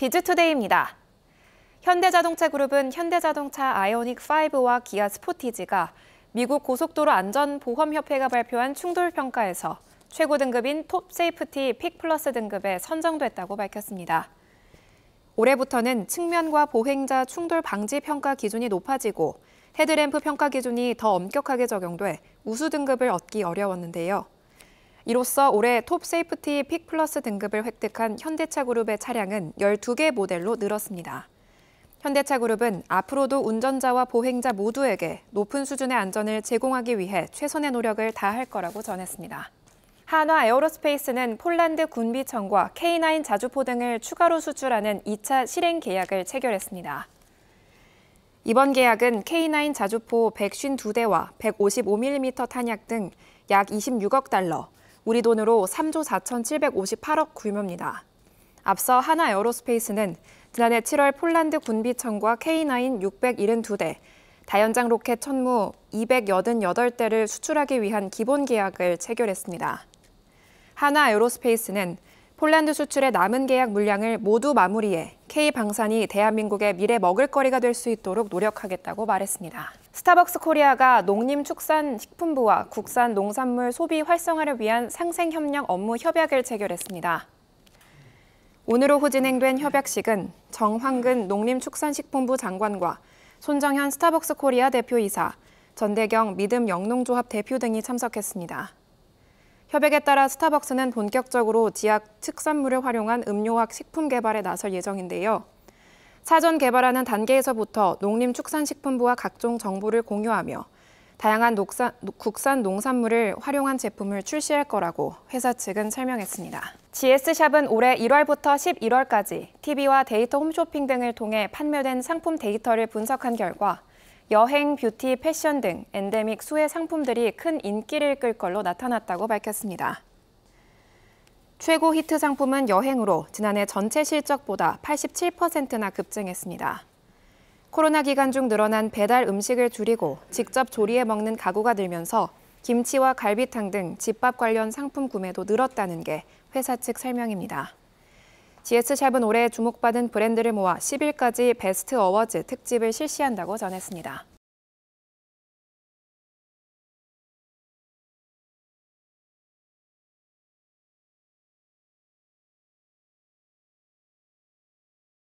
비즈투데이입니다. 현대자동차 그룹은 현대자동차 아이오닉 5와 기아 스포티지가 미국 고속도로 안전보험협회가 발표한 충돌평가에서 최고 등급인 톱 세이프티 픽 플러스 등급에 선정됐다고 밝혔습니다. 올해부터는 측면과 보행자 충돌 방지 평가 기준이 높아지고 헤드램프 평가 기준이 더 엄격하게 적용돼 우수 등급을 얻기 어려웠는데요. 이로써 올해 톱 세이프티 픽 플러스 등급을 획득한 현대차 그룹의 차량은 12개 모델로 늘었습니다. 현대차 그룹은 앞으로도 운전자와 보행자 모두에게 높은 수준의 안전을 제공하기 위해 최선의 노력을 다할 거라고 전했습니다. 한화 에어로스페이스는 폴란드 군비청과 K9 자주포 등을 추가로 수출하는 2차 실행 계약을 체결했습니다. 이번 계약은 K9 자주포 152대와 155mm 탄약 등 약 26억 달러, 우리 돈으로 3조 4,758억 규모입니다. 앞서 하나 에어로스페이스는 지난해 7월 폴란드 군비청과 K9 672대, 다연장 로켓 천무 288대를 수출하기 위한 기본 계약을 체결했습니다. 하나 에어로스페이스는 폴란드 수출의 남은 계약 물량을 모두 마무리해 K 방산이 대한민국의 미래 먹을거리가 될 수 있도록 노력하겠다고 말했습니다. 스타벅스 코리아가 농림축산식품부와 국산 농산물 소비 활성화를 위한 상생협력 업무 협약을 체결했습니다. 오늘 오후 진행된 협약식은 정황근 농림축산식품부 장관과 손정현 스타벅스 코리아 대표이사, 전대경 믿음 영농조합 대표 등이 참석했습니다. 협약에 따라 스타벅스는 본격적으로 지역 특산물을 활용한 음료와 식품 개발에 나설 예정인데요. 사전 개발하는 단계에서부터 농림축산식품부와 각종 정보를 공유하며 다양한 녹산, 국산 농산물을 활용한 제품을 출시할 거라고 회사 측은 설명했습니다. GS샵은 올해 1월부터 11월까지 TV와 데이터 홈쇼핑 등을 통해 판매된 상품 데이터를 분석한 결과 여행, 뷰티, 패션 등 엔데믹 수혜 상품들이 큰 인기를 끌 걸로 나타났다고 밝혔습니다. 최고 히트 상품은 여행으로 지난해 전체 실적보다 87%나 급증했습니다. 코로나 기간 중 늘어난 배달 음식을 줄이고 직접 조리해 먹는 가구가 늘면서 김치와 갈비탕 등 집밥 관련 상품 구매도 늘었다는 게 회사 측 설명입니다. GS샵은 올해 주목받은 브랜드를 모아 10일까지 베스트 어워즈 특집을 실시한다고 전했습니다.